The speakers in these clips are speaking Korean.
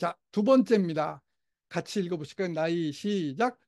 자, 두 번째입니다. 같이 읽어보실까요? 나이 시작.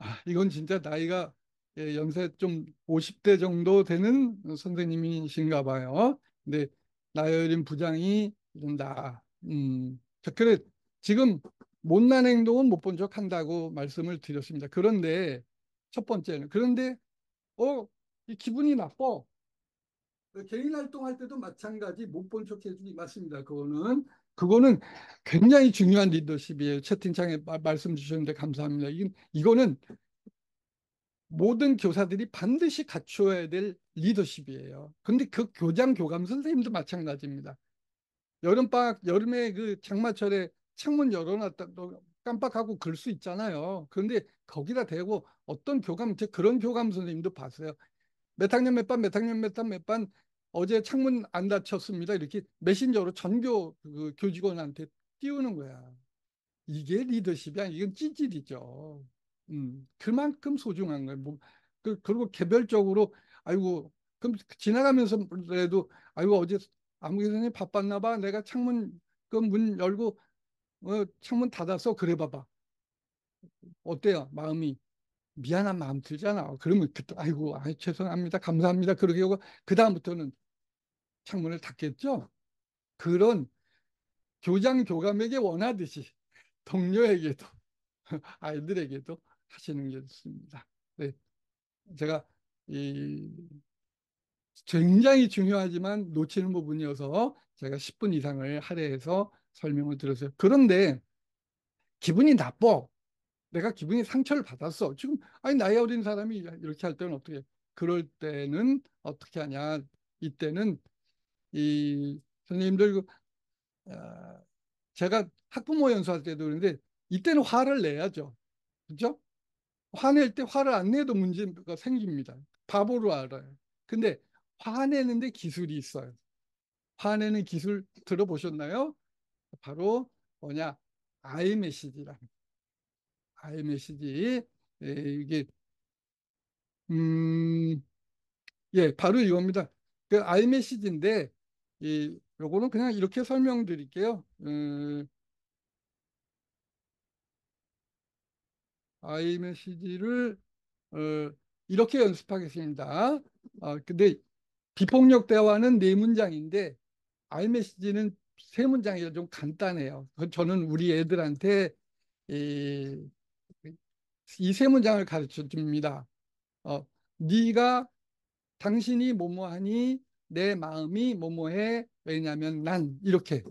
아, 이건 진짜 나이가 예, 연세 좀 50대 정도 되는 선생님이신가 봐요. 근데 나열인 부장이 이런다. 음, 특별히 지금 못난 행동은 못 본 척 한다고 말씀을 드렸습니다. 그런데 첫 번째는 그런데 어 기분이 나빠. 그 개인 활동할 때도 마찬가지 못 본 척 해주기 맞습니다. 그거는 그거는 굉장히 중요한 리더십이에요. 채팅창에 마, 말씀 주셨는데 감사합니다. 이 이거는 모든 교사들이 반드시 갖춰야 될 리더십이에요. 근데 그 교장, 교감 선생님도 마찬가지입니다. 여름방학, 여름에 그 장마철에 창문 열어놨다 깜빡하고 글 수 있잖아요. 그런데 거기다 대고 어떤 교감, 제 그런 교감 선생님도 봤어요. 몇 학년 몇 반, 몇 학년 몇 반, 몇반 어제 창문 안 닫혔습니다. 이렇게 메신저로 전교 그 교직원한테 띄우는 거야. 이게 리더십이 아니 이건 찌질이죠. 음, 그만큼 소중한 거예요. 뭐, 그, 그리고 개별적으로 아이고 그럼 지나가면서라도 아이고 어제 아무 기사님 바빴나 봐. 내가 창문 그 문 열고 어, 창문 닫아서 그래 봐봐. 어때요? 마음이 미안한 마음 들잖아. 그러면 그때 아이고 아이, 죄송합니다. 감사합니다. 그러게 하고 그 다음부터는 창문을 닫겠죠. 그런 교장 교감에게 원하듯이 동료에게도 아이들에게도 하시는 게 좋습니다. 네. 제가 이 굉장히 중요하지만 놓치는 부분이어서 제가 10분 이상을 할애해서 설명을 드렸어요. 그런데 기분이 나빠. 내가 기분이 상처를 받았어. 지금 아니 나이 어린 사람이 이렇게 할 때는 어떻게? 그럴 때는 어떻게 하냐? 이때는 이 선생님들 그, 어, 제가 학부모 연수할 때도 그런데 이때는 화를 내야죠. 그죠? 화낼 때 화를 안 내도 문제가 생깁니다. 바보로 알아요. 근데 화내는데 기술이 있어요. 화내는 기술 들어보셨나요? 바로 뭐냐? 아이 메시지라 i m e s s a 이게 음 예 바로 이겁니다. 그 i m e s s 인데이 요거는 그냥 이렇게 설명드릴게요. 음, i m e s s 를 어, 이렇게 연습하겠습니다. 아, 근데 비폭력 대화는 네 문장인데 i m e s s 는세 문장이라 좀 간단해요. 그 저는 우리 애들한테 이, 이세 문장을 가르쳐 줍니다. 어, 네가 당신이 뭐뭐하니 내 마음이 뭐뭐해 왜냐면 난 이렇게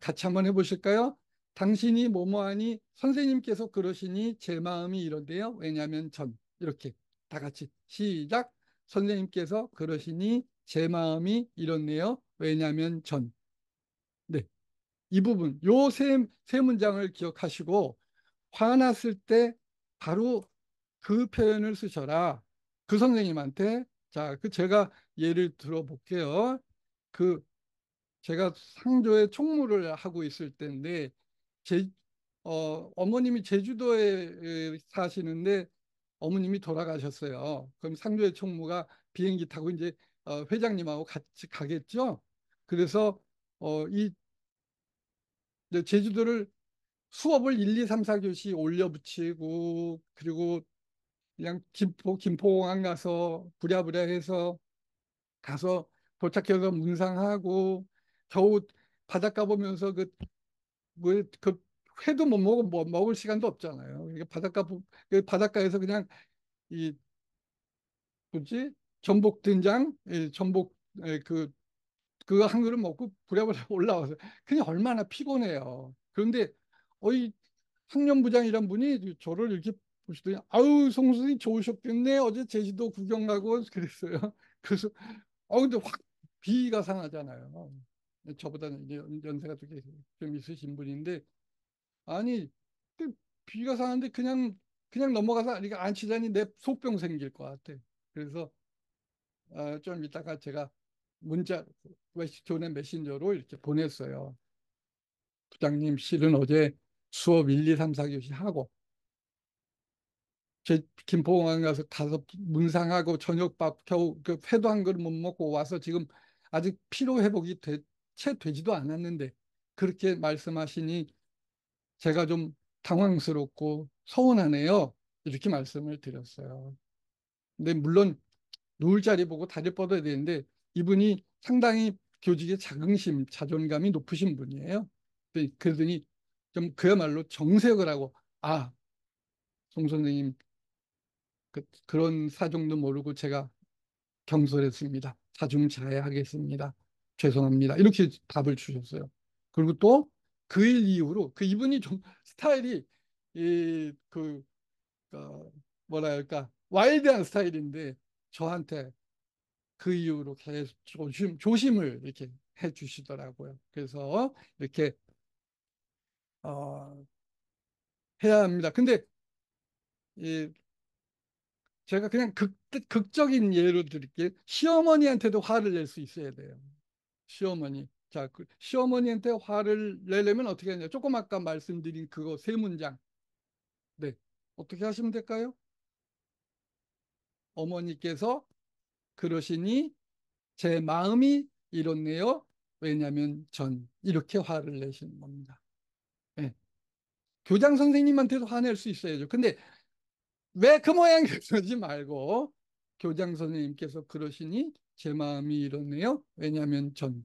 같이 한번 해보실까요? 당신이 뭐뭐하니 선생님께서 그러시니 제 마음이 이런데요 왜냐면 전 이렇게 다 같이 시작 선생님께서 그러시니 제 마음이 이렇네요 왜냐면 전 네. 이 부분 요 세 세 문장을 기억하시고 화났을 때 바로 그 표현을 쓰셔라. 그 선생님한테 자, 그 제가 예를 들어볼게요. 그 제가 상조의 총무를 하고 있을 때인데 제, 어, 어머님이 제주도에 사시는데 어머님이 돌아가셨어요. 그럼 상조의 총무가 비행기 타고 이제 어, 회장님하고 같이 가겠죠. 그래서 어, 이 제주도를 수업을 1, 2, 3, 4교시 올려붙이고 그리고 그냥 김포, 김포공항 가서 부랴부랴 해서 가서 도착해서 문상하고 겨우 바닷가 보면서 그, 뭐, 그 회도 못 먹어, 뭐, 먹을 시간도 없잖아요. 그러니까 바닷가, 그 바닷가에서 그냥 이, 뭐지? 전복 된장, 예, 전복, 예, 그, 그거 한 그릇 먹고 부랴부랴 올라와서. 그게 얼마나 피곤해요. 그런데 어이 학년부장이란 분이 저를 이렇게 보시더니 아우 송수님 좋으셨겠네 어제 제주도 구경 가고 그랬어요. 그래서 어 근데 확비가 상하잖아요. 저보다는 이 연세가 좀 있으신 분인데 아니 그 비가 상한데 그냥 그냥 넘어가서 그러니 앉히자니 내 소병 생길 것 같아. 그래서 어, 좀 이따가 제가 문자 존의 메신저로 이렇게 보냈어요. 부장님 실은 어제 수업 1, 2, 3, 4교시 하고 김포공항 가서 다섯 문상하고 저녁밥 겨우 그 회도 한 그릇 못 먹고 와서 지금 아직 피로 회복이 되, 채 되지도 않았는데 그렇게 말씀하시니 제가 좀 당황스럽고 서운하네요. 이렇게 말씀을 드렸어요. 근데 물론 누울 자리 보고 다리 뻗어야 되는데 이분이 상당히 교직의 자긍심, 자존감이 높으신 분이에요. 그러더니 좀 그야말로 정색을 하고 아, 송 선생님 그, 그런 사정도 모르고 제가 경솔했습니다. 사중 자해하겠습니다. 죄송합니다. 이렇게 답을 주셨어요. 그리고 또 그 일 이후로 그 이분이 좀 스타일이 이그 어, 뭐라 할까 와일드한 스타일인데 저한테 그 이후로 계속 조심 조심을 이렇게 해주시더라고요. 그래서 이렇게 어, 해야 합니다. 근데 이 제가 그냥 극, 극적인 예로 드릴게요. 시어머니한테도 화를 낼 수 있어야 돼요. 시어머니. 자, 그 시어머니한테 화를 내려면 어떻게 하냐. 조금 아까 말씀드린 그거 세 문장. 네. 어떻게 하시면 될까요? 어머니께서 그러시니 제 마음이 이렇네요. 왜냐면전 이렇게 화를 내시는 겁니다. 교장 선생님한테도 화낼 수 있어야죠. 근데 왜 그모양 그러지 말고 교장 선생님께서 그러시니 제 마음이 이러네요. 왜냐하면 전이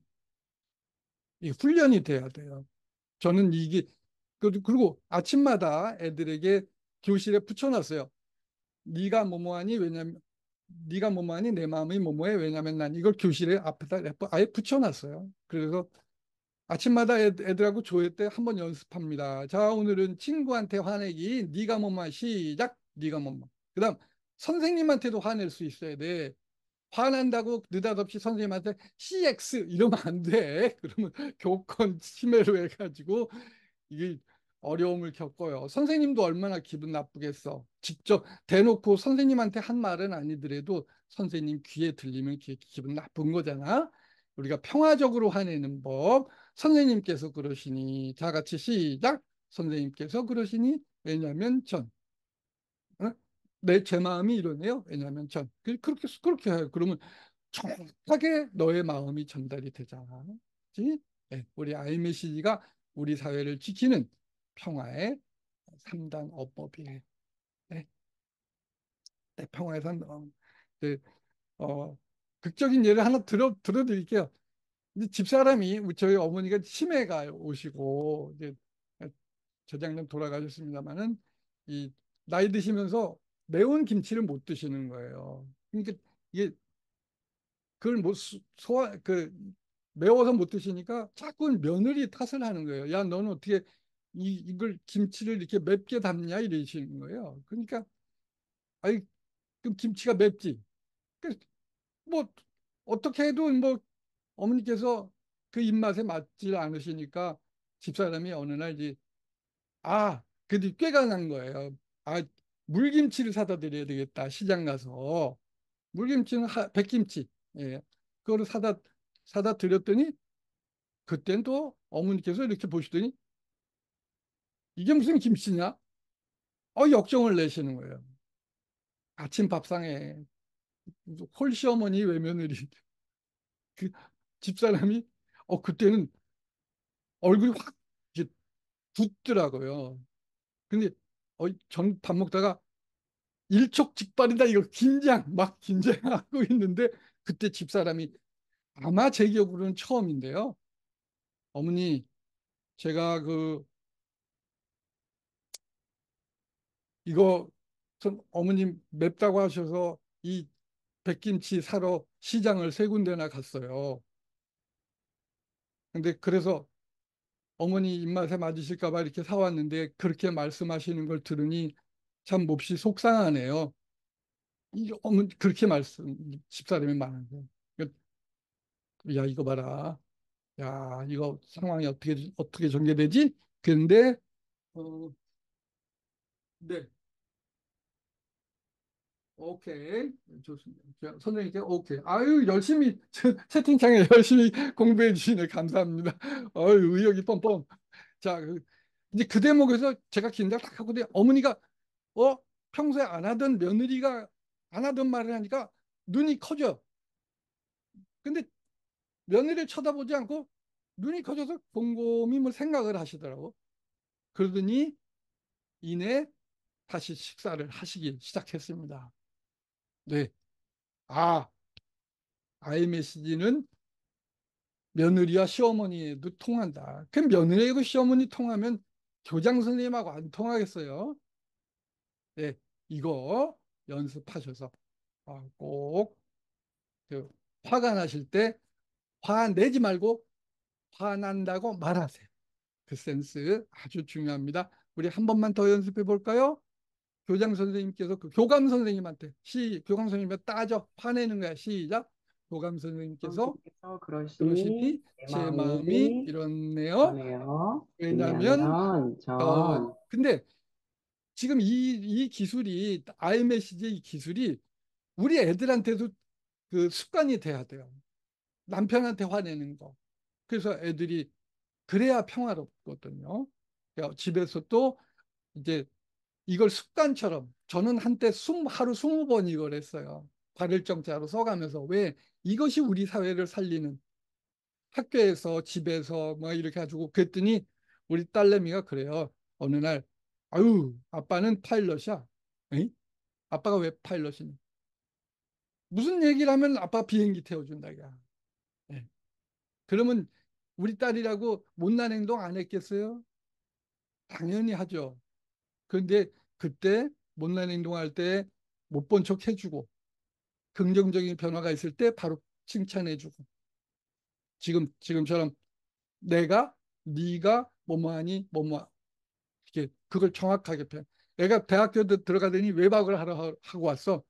훈련이 돼야 돼요. 저는 이게 그리고 아침마다 애들에게 교실에 붙여놨어요. 네가 뭐뭐하니 왜냐면 네가 뭐뭐하니 내 마음이 뭐뭐해 왜냐면 난 이걸 교실에 앞에다 아예 붙여놨어요. 그래서 아침마다 애들하고 조회 때 한 번 연습합니다. 자, 오늘은 친구한테 화내기, 네가 뭔말 시작, 네가 뭔말 그다음 선생님한테도 화낼 수 있어야 돼. 화난다고 느닷없이 선생님한테 CX 이러면 안 돼. 그러면 교권 침해로 해가지고 이게 어려움을 겪어요. 선생님도 얼마나 기분 나쁘겠어. 직접 대놓고 선생님한테 한 말은 아니더라도 선생님 귀에 들리면 기분 나쁜 거잖아. 우리가 평화적으로 화내는 법, 선생님께서 그러시니 다 같이 시작 선생님께서 그러시니 왜냐하면 전. 어? 내제 마음이 이러네요. 왜냐하면 전. 그, 그렇게 그렇게 해요. 그러면 정확하게 너의 마음이 전달이 되잖아. 그렇 네, 우리 아이메시지가 우리 사회를 지키는 평화의 3단 어법이에요. 네. 네, 평화의 3단 그, 어, 극적인 예를 하나 들어, 들어드릴게요. 집사람이 저희 어머니가 치매가 오시고 이제 저장님 돌아가셨습니다만은 이 나이 드시면서 매운 김치를 못 드시는 거예요. 그러니까 이게 그걸 못 소화 그 매워서 못 드시니까 자꾸 며느리 탓을 하는 거예요. 야 너는 어떻게 이 이걸 김치를 이렇게 맵게 담냐 이러시는 거예요. 그러니까 아니 그럼 김치가 맵지. 그뭐 그러니까 어떻게 해도 뭐 어머니께서 그 입맛에 맞지 않으시니까 집사람이 어느 날 이제 아, 근데 꽤가 난 거예요. 아, 물김치를 사다 드려야 되겠다. 시장 가서. 물김치는 하, 백김치. 예. 그거를 사다, 사다 드렸더니 그땐 또 어머니께서 이렇게 보시더니 이게 무슨 김치냐? 어, 역정을 내시는 거예요. 아침 밥상에 홀 시어머니 외며느리 그 집사람이 어 그때는 얼굴이 확 이제 붓더라고요. 근데 어, 전밥 먹다가 일촉즉발이다 이거 긴장 막 긴장하고 있는데 그때 집사람이 아마 제 기억으로는 처음인데요. 어머니 제가 그 이거 좀 어머님 맵다고 하셔서 이 백김치 사러 시장을 세 군데나 갔어요. 근데 그래서 어머니 입맛에 맞으실까 봐 이렇게 사왔는데 그렇게 말씀하시는 걸 들으니 참 몹시 속상하네요. 어머 그렇게 말씀 집사람이 많은데 그러니까 야 이거 봐라 야 이거 상황이 어떻게 어떻게 전개되지? 근데 어, 네 오케이. 좋습니다. 선생님께 오케이. 아유, 열심히 채팅창에 열심히 공부해 주시네. 감사합니다. 아유, 의욕이 뻔뻔. 자, 그, 이제 그 대목에서 제가 긴장 딱 하고 어머니가 어? 평소에 안 하던 며느리가 안 하던 말을 하니까 눈이 커져. 근데 며느리를 쳐다보지 않고 눈이 커져서 곰곰이 뭘 생각을 하시더라고. 그러더니 이내 다시 식사를 하시기 시작했습니다. 네. 아, 아이메시지는 며느리와 시어머니도 통한다. 그 며느리하고 시어머니 통하면 교장 선생님하고 안 통하겠어요? 네, 이거 연습하셔서 아, 꼭 그 화가 나실 때 화내지 말고 화난다고 말하세요. 그 센스 아주 중요합니다. 우리 한 번만 더 연습해 볼까요? 교장 선생님께서 그 교감 선생님한테 시 교감 선생님한테 따져 화내는 거야. 시작. 교감 선생님께서 그러시니, 제 마음이, 마음이 이렇네요. 왜냐면 전 어, 근데 지금 이 이 기술이 i m e s s 이 기술이 우리 애들한테도 그 습관이 돼야 돼요. 남편한테 화내는 거. 그래서 애들이 그래야 평화롭거든요. 그러니까 집에서 또 이제 이걸 습관처럼 저는 한때 하루 20번 이걸 했어요. 발열정자로 써가면서 왜 이것이 우리 사회를 살리는 학교에서 집에서 뭐 이렇게 해가지고 그랬더니 우리 딸내미가 그래요. 어느 날 아유 아빠는 파일럿이야. 에이? 아빠가 왜 파일럿이니? 무슨 얘기를 하면 아빠 비행기 태워준다. 야. 네. 예. 그러면 우리 딸이라고 못난 행동 안 했겠어요? 당연히 하죠. 그런데 그때 못난 행동할 때 못 본 척 해주고 긍정적인 변화가 있을 때 바로 칭찬해주고 지금 지금처럼 내가 네가 뭐뭐하니 뭐뭐 이렇게 그걸 정확하게 표현. 애가 대학교 들어가더니 외박을 하러 하고 왔어.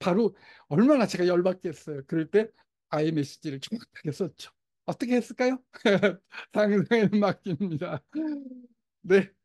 바로 얼마나 제가 열받겠어요. 그럴 때 아이 메시지를 정확하게 썼죠. 어떻게 했을까요? 상상에는 맡깁니다. 네.